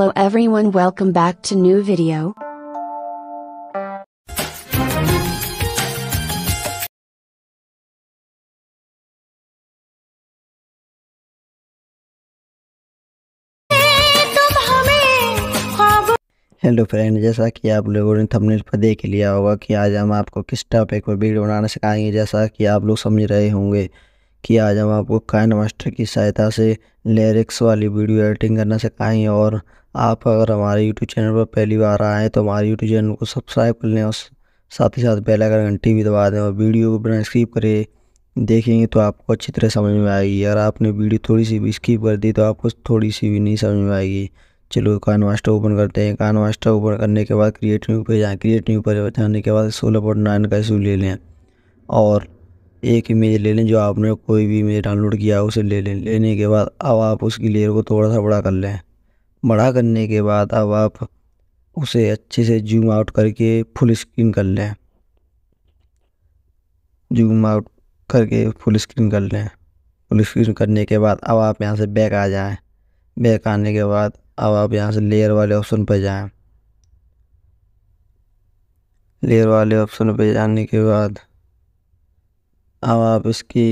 Hello everyone welcome back to new video. Hello friend जैसा कि आप लोगों ने थंबनेल पर देख लिया होगा कि आज हम आपको किस टॉपिक पर वीडियो बनाना सिखाएंगे जैसा कि आप लोग समझ रहे होंगे कि आज हम आपको काइन मास्टर की सहायता से लिरिक्स वाली वीडियो एडिटिंग करना सिखाएंगे और आप अगर हमारे यूट्यूब चैनल पर पहली बार आए तो हमारे यूट्यूब चैनल को सब्सक्राइब कर लें और साथ ही साथ बेल आइकन घंटी भी दबा दें और वीडियो को बिना स्किप करें देखेंगे तो आपको अच्छी तरह समझ में आएगी अगर आपने वीडियो थोड़ी सी भी स्किप कर दी तो आपको थोड़ी सी भी नहीं समझ में आएगी चलो कान मास्टर ओपन करते हैं कान मास्टर ओपन करने के बाद क्रिएट न्यू पे जाएँ क्रिएट न्यू पर जाने के बाद सोलह पॉइंट नाइन का इशू ले लें और एक इमेज ले लें जो आपने कोई भी इमेज डाउनलोड किया उसे ले लें लेने के बाद अब आप उसकी लेयर को थोड़ा सा बड़ा कर लें बड़ा करने के बाद अब आप उसे अच्छे से जूम आउट करके फुल स्क्रीन कर लें जूम आउट करके फुल स्क्रीन कर लें फुल स्क्रीन करने के बाद अब आप यहाँ से बैक आ जाएं बैक आने के बाद अब आप यहाँ से लेयर वाले ऑप्शन पर जाएं लेयर वाले ऑप्शन पर जाने के बाद अब आप इसकी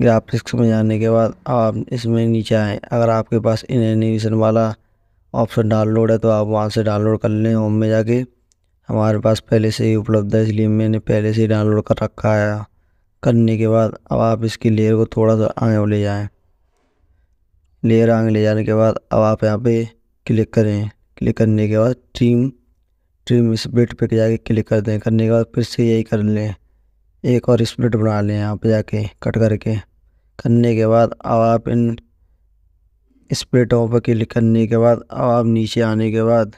ग्राफिक्स में जाने के बाद आप इसमें नीचे आएँ अगर आपके पास इन एनिमेशन वाला ऑप्शन डाउनलोड है तो आप वहाँ से डाउनलोड कर लें होम में जाके हमारे पास पहले से ही उपलब्ध है इसलिए मैंने पहले से ही डाउनलोड कर रखा है करने के बाद अब आप इसकी लेयर को थोड़ा सा आगे ले जाएं लेयर आगे ले जाने के बाद अब आप यहाँ पे क्लिक करें क्लिक करने के बाद ट्रीम ट्रीम स्प्लिट पे जाके क्लिक कर दें करने के बाद फिर से यही कर लें एक और स्प्लिट बना लें यहाँ पे जाके कट करके करने के बाद अब आप इन स्प्लिट ऑफ क्लिक करने के बाद अब आप नीचे आने के बाद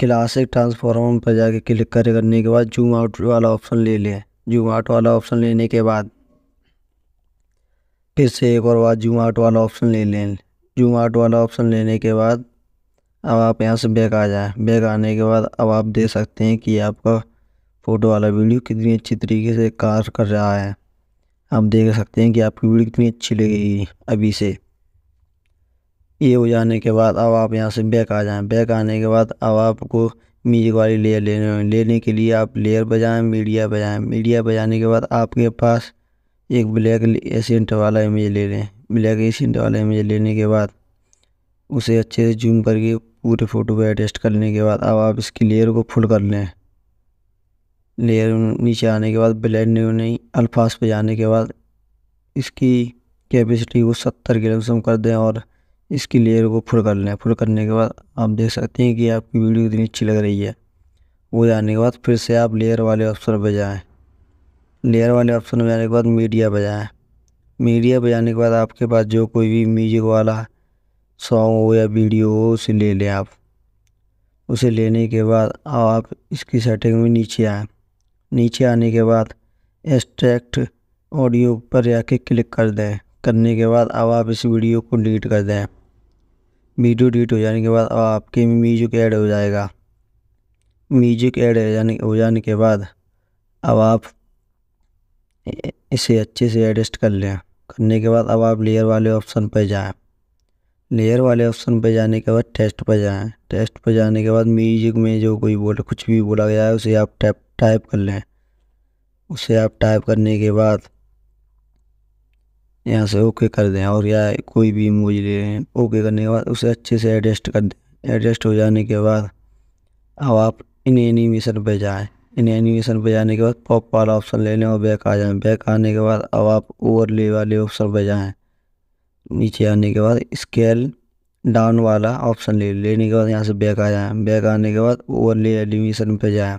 क्लासिक ट्रांसफॉर्मर पर जाके क्लिक कर करने के बाद जूम आउट वाला ऑप्शन ले लें जूम आउट वाला ऑप्शन लेने के बाद फिर से एक और बार जूम आउट वाला ऑप्शन ले लें जूम आउट वाला ऑप्शन लेने के बाद अब आप यहाँ से बैग आ जाए बैग आने के बाद अब आप देख सकते हैं कि आपका फ़ोटो वाला वीडियो कितनी अच्छी तरीके से कार कर रहा है आप देख सकते हैं कि आपकी वीडियो कितनी अच्छी लगेगी अभी से ये हो जाने के बाद अब आप यहाँ से बैक आ जाएं बैक आने के बाद अब आपको म्यूजिक वाली लेयर लेने लेने के लिए आप लेयर बजाएं मीडिया बजाएं मीडिया बजाने के बाद आपके पास एक ब्लैक एसेंट वाला इमेज ले लें ब्लैक एसेंट वाला इमेज लेने के बाद उसे अच्छे से जूम करके पूरे फ़ोटो को एडजस्ट करने के बाद अब आप इसकी लेयर को फुल कर लें लेयर नीचे आने के बाद ब्लैंड नहीं अल्फाज पे जाने के बाद इसकी कैपेसिटी को सत्तर के लगसम कर दें और इसकी लेयर को फुल कर लें फुल करने के बाद आप देख सकते हैं कि आपकी वीडियो कितनी अच्छी लग रही है वो जाने के बाद फिर से आप लेयर वाले ऑप्शन पर जाएँ लेयर वाले ऑप्शन में जाने के बाद मीडिया पर जाएँ मीडिया पर जाने के बाद आपके पास जो कोई भी म्यूजिक वाला सॉन्ग हो या वीडियो हो उसे ले लें आप उसे लेने के बाद आप इसकी सेटिंग में नीचे आएँ नीचे आने के बाद एक्सट्रैक्ट ऑडियो पर जाके क्लिक कर दें करने के बाद अब आप इस वीडियो को डिलीट कर दें वीडियो डिलीट हो जाने के बाद अब आपके म्यूजिक ऐड हो जाएगा म्यूजिक ऐड हो जाने के बाद अब आप इसे अच्छे से एडजस्ट कर लें करने के बाद अब आप लेयर वाले ऑप्शन पर जाएं लेयर वाले ऑप्शन पर जाने के बाद टेस्ट पर जाएं टेस्ट पर जाने के बाद म्यूजिक में जो कोई बोल कुछ भी बोला गया है उसे आप टैप टाइप कर लें उसे आप टाइप करने के बाद यहाँ से ओके कर दें और या कोई भी मूज ले रहे हैं ओके करने के बाद उसे अच्छे से एडजस्ट कर दें एडजस्ट हो जाने के बाद अब आप इन एनिमेशन पर जाएँ इन एनिमेशन पर जाने के बाद पॉप वाला ऑप्शन ले लें और बैक आ जाएँ बैक आने के बाद अब आप ओवरले वाले ऑप्शन पर जाएँ नीचे आने के बाद स्केल डाउन वाला ऑप्शन ले लेने के बाद यहाँ से बैक आ जाएँ बैक आने के बाद ओवरले एनिमेशन पर जाएँ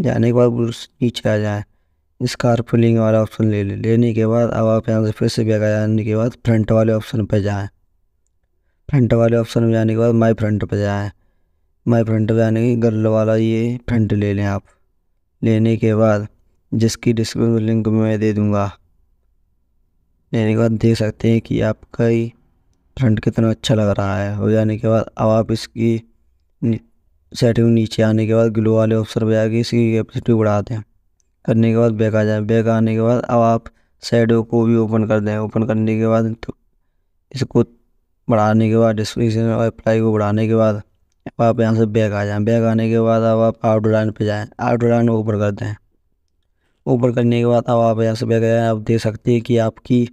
जाने के बाद नीचे आ जाएँ स्कार वाला ऑप्शन ले लें लेने के बाद अब आप यहाँ से फिर से बैग आ जाने के बाद फ्रंट वाले ऑप्शन पर जाएँ फ्रंट वाले ऑप्शन में जाने के बाद माई फ्रंट पर जाएँ माई फ्रंट पर जाने के गर्ल वाला ये फ्रंट ले लें आप लेने के बाद जिसकी डिस्क्रिप्शन लिंक मैं दे दूँगा लेने के बाद देख सकते हैं कि आपका ही फ्रंट कितना अच्छा लग रहा है हो जाने के बाद अब आप इसकी सेटिंग नीचे आने के बाद ग्लो वाले ऑप्शन पर जाके इसकी कैपेसिटी बढ़ा दें करने के बाद बैक आ जाए बैक आने के बाद अब आप शेडो को भी ओपन कर दें ओपन करने के बाद तो इसको बढ़ाने के बाद डिस्क्रिप्शन और अप्लाई को बढ़ाने के बाद आप यहाँ से बैक आ जाएँ बैक आने के बाद अब आप आउट लाइन पर जाएँ आउट लाइन ऊपर कर दें ऊपर करने के बाद अब आप यहाँ से बैक आ जाएँ आप देख सकते हैं कि आपकी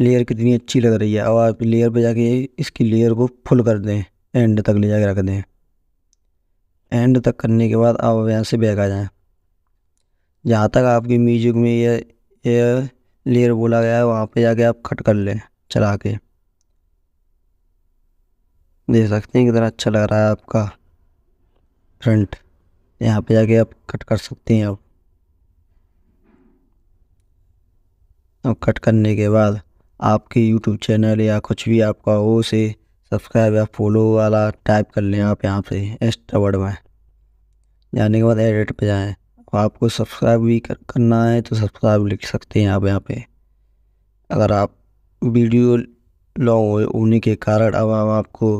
लेयर कितनी अच्छी लग रही है अब आप लेयर पर जाके इसकी लेयर को फुल कर दें एंड तक ले जाके रख दें एंड तक करने के बाद आप यहाँ से बैक आ जाएँ जहाँ तक आपकी म्यूजिक में ये ये लेयर बोला गया है वहाँ पे जाके आप खट कर लें चला के देख सकते हैं कितना अच्छा लग रहा है आपका फ्रंट यहाँ पे जाके आप कट कर सकते हैं अब अब कट करने के बाद आपके यूट्यूब चैनल या कुछ भी आपका हो उसे सब्सक्राइब या फॉलो वाला टाइप कर लें आप यहाँ पे एस्ट्रा वर्ड में जाने के बाद एडिट पे जाएँ और आपको सब्सक्राइब भी कर, करना है तो सब्सक्राइब लिख सकते हैं आप यहाँ पे अगर आप वीडियो लॉन्ग होने के कारण अब हम आपको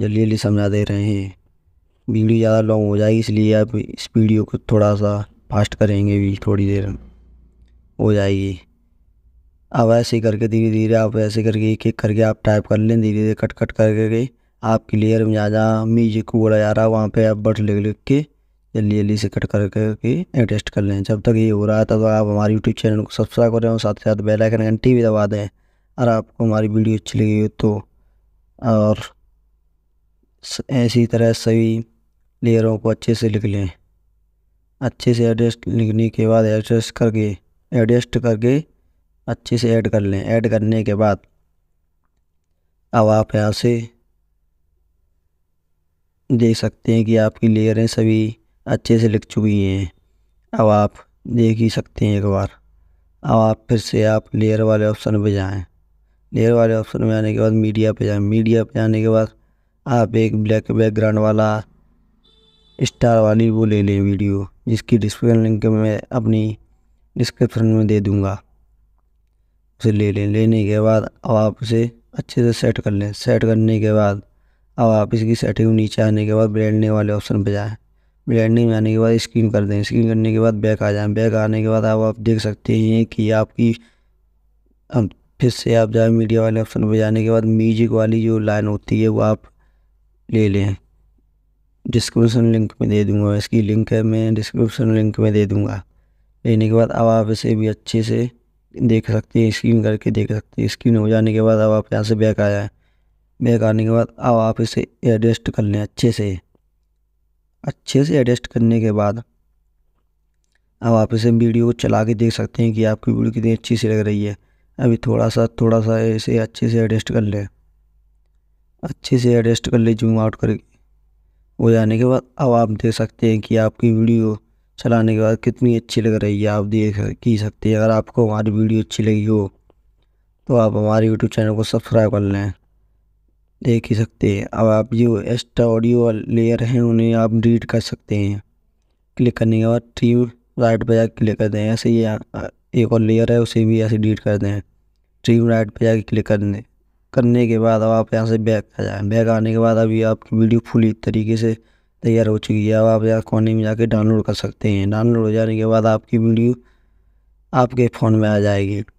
जल्दी जल्दी समझा दे रहे हैं वीडियो ज़्यादा लॉन्ग हो जाएगी इसलिए आप इस वीडियो को थोड़ा सा फास्ट करेंगे भी थोड़ी देर हो जाएगी अब ऐसे करके धीरे धीरे आप ऐसे करके एक एक करके आप टाइप कर लें धीरे धीरे कट कट करके आपकी लेयर में जहाँ जहाँ म्यूजिक बोला जा रहा है वहाँ पे आप बट लिख लिख के जल्दी जल्दी से कट करके कि एडजस्ट कर लें जब तक ये हो रहा है तब तो आप हमारे यूट्यूब चैनल को सब्सक्राइब करें और साथ ही साथ बेल आइकन घंटी भी दबा दें और आपको हमारी वीडियो अच्छी लगी हो तो और ऐसी तरह सभी लेयरों को अच्छे से लिख लें अच्छे से एडजस्ट लिखने के बाद एडजस्ट करके एडजस्ट करके अच्छे से ऐड कर लें ऐड करने के बाद अब आप यहाँ से देख सकते हैं कि आपकी लेयरें सभी अच्छे से लिख चुकी हैं अब आप देख ही सकते हैं एक बार अब आप फिर से आप लेयर वाले ऑप्शन पे जाएं लेयर वाले ऑप्शन में आने के बाद मीडिया पे जाएं मीडिया पे आने के बाद आप एक ब्लैक बैकग्राउंड वाला स्टार वाली वो ले लें वीडियो जिसकी डिस्क्रिप्शन लिंक मैं अपनी डिस्क्रिप्शन में दे दूँगा उसे ले लें लेने के बाद अब आप उसे अच्छे से सेट कर लें सेट करने के बाद अब आप इसकी सेटिंग नीचे आने के बाद ब्रांडने वाले ऑप्शन पर जाएँ में आने के बाद स्क्रीन कर दें स्क्रीन करने के बाद बैक आ जाएँ बैक आने के बाद आप आप देख सकते हैं कि आपकी अब फिर से आप जाए मीडिया वाले ऑप्शन पर जाने के बाद म्यूजिक वाली जो लाइन होती है वो आप ले लें डिस्क्रिप्शन लिंक में दे दूँगा इसकी लिंक है मैं डिस्क्रिप्शन लिंक में दे दूँगा लेने के बाद अब आप इसे भी अच्छे से देख सकते हैं स्क्रीन करके देख सकते हैं स्क्रीन हो जाने के बाद अब आप यहाँ से बैक आ जाएँ बैक आने के बाद अब आप इसे एडजस्ट कर लें अच्छे से अच्छे से एडजस्ट करने के बाद अब आप इसे वीडियो को चला के देख सकते हैं कि आपकी वीडियो कितनी अच्छी सी लग रही है अभी थोड़ा सा थोड़ा सा इसे अच्छे से एडजस्ट कर लें अच्छे से एडजस्ट कर ले जूम आउट करके हो जाने के बाद अब आप देख सकते हैं कि आपकी वीडियो चलाने के बाद कितनी अच्छी लग रही है आप देख की सकते हैं अगर आपको हमारी वीडियो अच्छी लगी हो तो आप हमारे यूट्यूब चैनल को सब्सक्राइब कर लें देख ही सकते हैं अब आप जो एक्स्ट्रा ऑडियो लेयर हैं उन्हें आप डिलीट कर सकते हैं क्लिक करने के बाद थ्री राइट पर जाकर क्लिक कर दें ऐसे ही एक और लेयर है उसे भी ऐसे डिलीट कर दें थ्री राइट पर जाकर क्लिक कर दें करने के बाद अब आप यहाँ से बैक आ जाए बैक आने के बाद अभी आपकी वीडियो फुल तरीके से तैयार हो चुकी है अब आप यहाँ कोने में जाके डाउनलोड कर सकते हैं डाउनलोड हो जाने के बाद आपकी वीडियो आपके फ़ोन में आ जाएगी